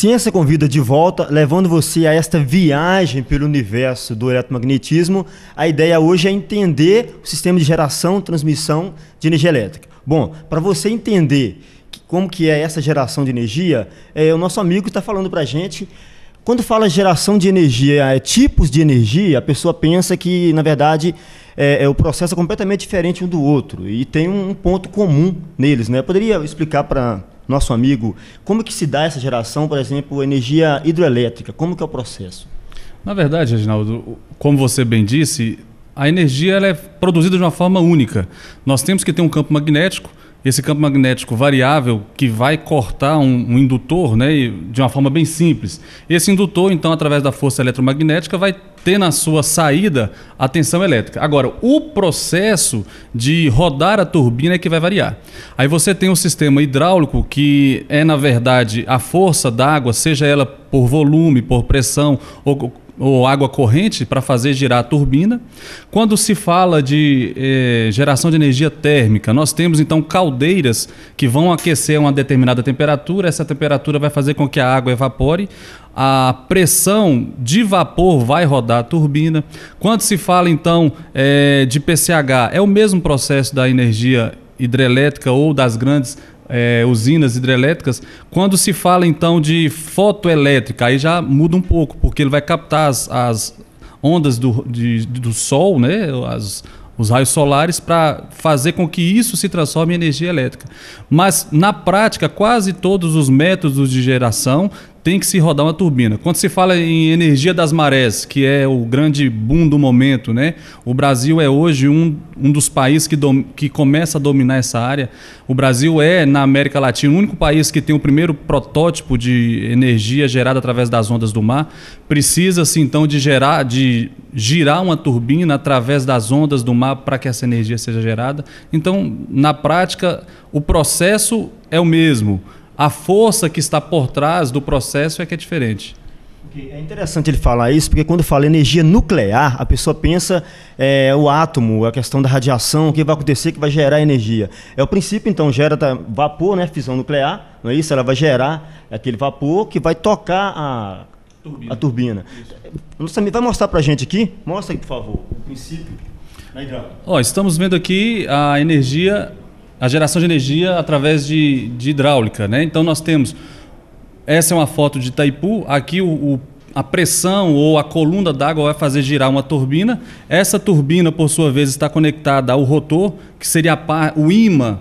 Ciência Convida de volta, levando você a esta viagem pelo universo do eletromagnetismo. A ideia hoje é entender o sistema de geração e transmissão de energia elétrica. Bom, para você entender que, como que é essa geração de energia, é, o nosso amigo está falando para a gente quando fala geração de energia, é, tipos de energia, a pessoa pensa que, na verdade, é, é, o processo é completamente diferente um do outro e tem um, um ponto comum neles, né? Poderia explicar para nosso amigo, como que se dá essa geração, por exemplo, energia hidroelétrica? Como que é o processo? Na verdade, Reginaldo, como você bem disse, a energia ela é produzida de uma forma única. Nós temos que ter um campo magnético esse campo magnético variável que vai cortar um, um indutor né, de uma forma bem simples. Esse indutor, então, através da força eletromagnética, vai ter na sua saída a tensão elétrica. Agora, o processo de rodar a turbina é que vai variar. Aí você tem um sistema hidráulico que é, na verdade, a força da água, seja ela por volume, por pressão ou ou água corrente para fazer girar a turbina. Quando se fala de eh, geração de energia térmica, nós temos então caldeiras que vão aquecer a uma determinada temperatura, essa temperatura vai fazer com que a água evapore, a pressão de vapor vai rodar a turbina. Quando se fala então eh, de PCH, é o mesmo processo da energia hidrelétrica ou das grandes é, usinas hidrelétricas. Quando se fala então de fotoelétrica, aí já muda um pouco, porque ele vai captar as, as ondas do, de, do sol, né? As, os raios solares para fazer com que isso se transforme em energia elétrica. Mas na prática, quase todos os métodos de geração tem que se rodar uma turbina. Quando se fala em energia das marés, que é o grande boom do momento, né? O Brasil é hoje um, um dos países que, dom, que começa a dominar essa área. O Brasil é, na América Latina, o único país que tem o primeiro protótipo de energia gerada através das ondas do mar. Precisa-se, então, de gerar, de girar uma turbina através das ondas do mar para que essa energia seja gerada. Então, na prática, o processo é o mesmo a força que está por trás do processo é que é diferente. É interessante ele falar isso, porque quando fala energia nuclear, a pessoa pensa é, o átomo, a questão da radiação, o que vai acontecer que vai gerar energia. É o princípio, então, gera vapor, né? Fissão nuclear, não é isso? Ela vai gerar aquele vapor que vai tocar a turbina. A turbina. Nossa, vai mostrar para a gente aqui? Mostra aí, por favor, o princípio. Ó, estamos vendo aqui a energia a geração de energia através de, de hidráulica. Né? Então nós temos. Essa é uma foto de Itaipu, aqui o, o a pressão ou a coluna d'água vai fazer girar uma turbina. Essa turbina, por sua vez, está conectada ao rotor, que seria o imã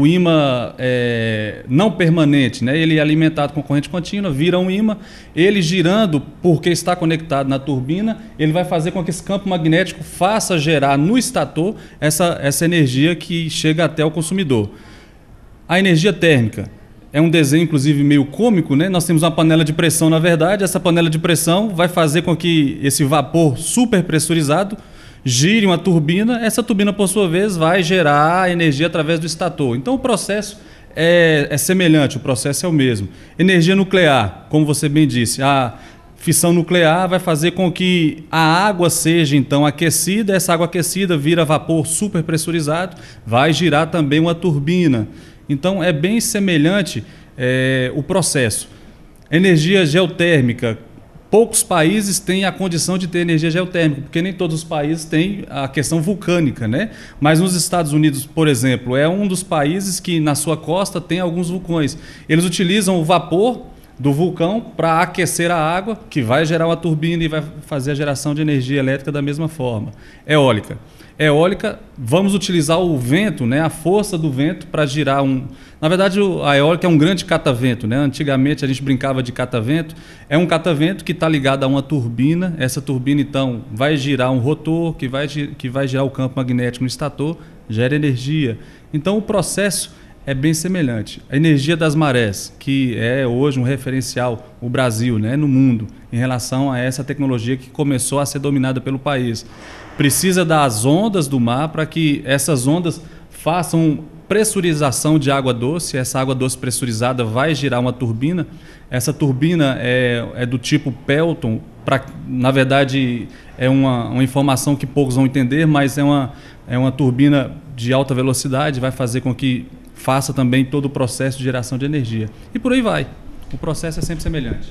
o imã é, não permanente, né? ele é alimentado com corrente contínua, vira um imã, ele girando, porque está conectado na turbina, ele vai fazer com que esse campo magnético faça gerar no estator essa, essa energia que chega até o consumidor. A energia térmica é um desenho, inclusive, meio cômico, né? Nós temos uma panela de pressão, na verdade, essa panela de pressão vai fazer com que esse vapor super pressurizado gire uma turbina, essa turbina, por sua vez, vai gerar energia através do estator. Então, o processo é, é semelhante, o processo é o mesmo. Energia nuclear, como você bem disse, a fissão nuclear vai fazer com que a água seja então aquecida, essa água aquecida vira vapor superpressurizado, vai girar também uma turbina. Então é bem semelhante é, o processo. Energia geotérmica, poucos países têm a condição de ter energia geotérmica, porque nem todos os países têm a questão vulcânica, né? Mas nos Estados Unidos, por exemplo, é um dos países que na sua costa tem alguns vulcões. Eles utilizam o vapor do vulcão para aquecer a água, que vai gerar uma turbina e vai fazer a geração de energia elétrica da mesma forma, é eólica eólica, vamos utilizar o vento, né, a força do vento para girar um. Na verdade, a eólica é um grande catavento, né? Antigamente a gente brincava de catavento. É um catavento que está ligado a uma turbina. Essa turbina então vai girar um rotor que vai que vai girar o campo magnético no estator, gera energia. Então o processo é bem semelhante. A energia das marés, que é hoje um referencial o Brasil, né, no mundo, em relação a essa tecnologia que começou a ser dominada pelo país precisa das ondas do mar para que essas ondas façam pressurização de água doce. Essa água doce pressurizada vai girar uma turbina. Essa turbina é, é do tipo Pelton. Pra, na verdade, é uma, uma informação que poucos vão entender, mas é uma, é uma turbina de alta velocidade, vai fazer com que faça também todo o processo de geração de energia. E por aí vai. O processo é sempre semelhante.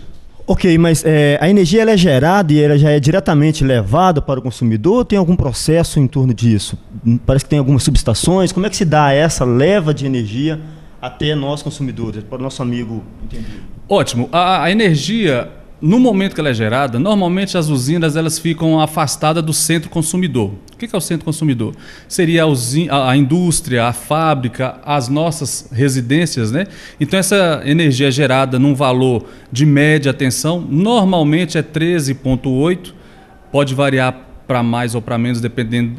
Ok, mas é, a energia ela é gerada e ela já é diretamente levada para o consumidor ou tem algum processo em torno disso? Parece que tem algumas subestações. Como é que se dá essa leva de energia até nós consumidores, para o nosso amigo entender? Ótimo. A, a energia no momento que ela é gerada, normalmente as usinas elas ficam afastadas do centro consumidor. O que é o centro consumidor? Seria a, usina, a indústria, a fábrica, as nossas residências, né? Então essa energia é gerada num valor de média tensão normalmente é 13,8, pode variar para mais ou para menos, dependendo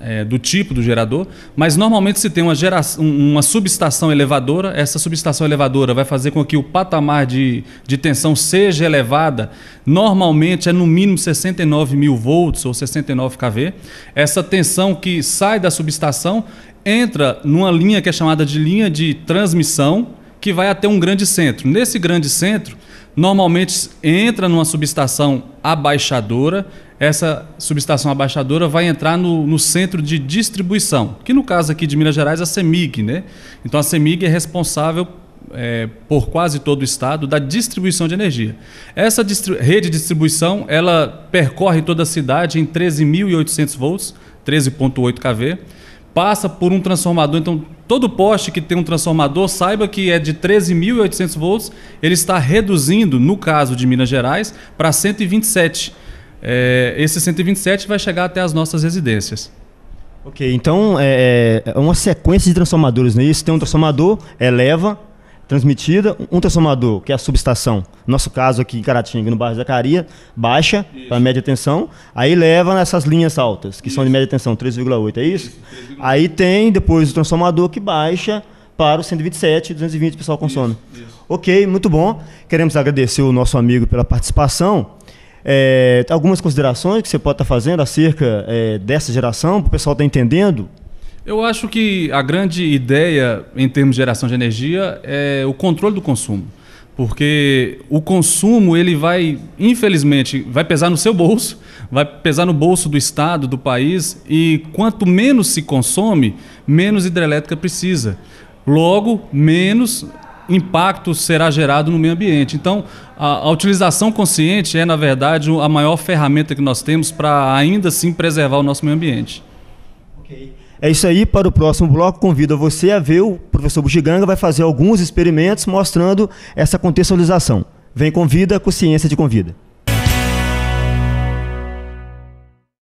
é, do tipo do gerador. Mas normalmente se tem uma, geração, uma subestação elevadora, essa subestação elevadora vai fazer com que o patamar de, de tensão seja elevada. Normalmente é no mínimo 69 mil volts ou 69 kV. Essa tensão que sai da subestação entra numa linha que é chamada de linha de transmissão, que vai até um grande centro. Nesse grande centro, normalmente entra numa subestação abaixadora. Essa subestação abaixadora vai entrar no, no, centro de distribuição, que no caso aqui de Minas Gerais é a CEMIG. Né? Então a CEMIG é responsável é, por quase todo o estado da distribuição de energia. Essa rede de distribuição ela percorre toda a cidade em 13.800 volts, 13.8 kV passa por um transformador. Então, todo poste que tem um transformador, saiba que é de 13.800 volts, ele está reduzindo, no caso de Minas Gerais, para 127. É, esse 127 vai chegar até as nossas residências. Ok, então é, é, é uma sequência de transformadores, né? Isso tem um transformador, eleva, transmitida, um transformador, que é a subestação, nosso caso aqui em Caratinga, no bairro Zacaria, baixa para média tensão, aí leva nessas linhas altas, que isso. são de média tensão, 3,8, é isso? isso 3, aí tem depois o transformador que baixa para o 127 e 220 o pessoal consome. Isso, ok, muito bom. Queremos agradecer o nosso amigo pela participação. É, algumas considerações que você pode estar fazendo acerca é, dessa geração, para o pessoal estar tá entendendo eu acho que a grande ideia em termos de geração de energia é o controle do consumo. Porque o consumo, ele vai, infelizmente, vai pesar no seu bolso, vai pesar no bolso do Estado, do país, e quanto menos se consome, menos hidrelétrica precisa. Logo, menos impacto será gerado no meio ambiente. Então, a, a, utilização consciente é, na verdade, a maior ferramenta que nós temos para ainda assim preservar o nosso meio ambiente. Ok. É isso aí, para o próximo bloco convido você a ver o professor Bugiganga vai fazer alguns experimentos mostrando essa contextualização. Vem convida, ciência de convida.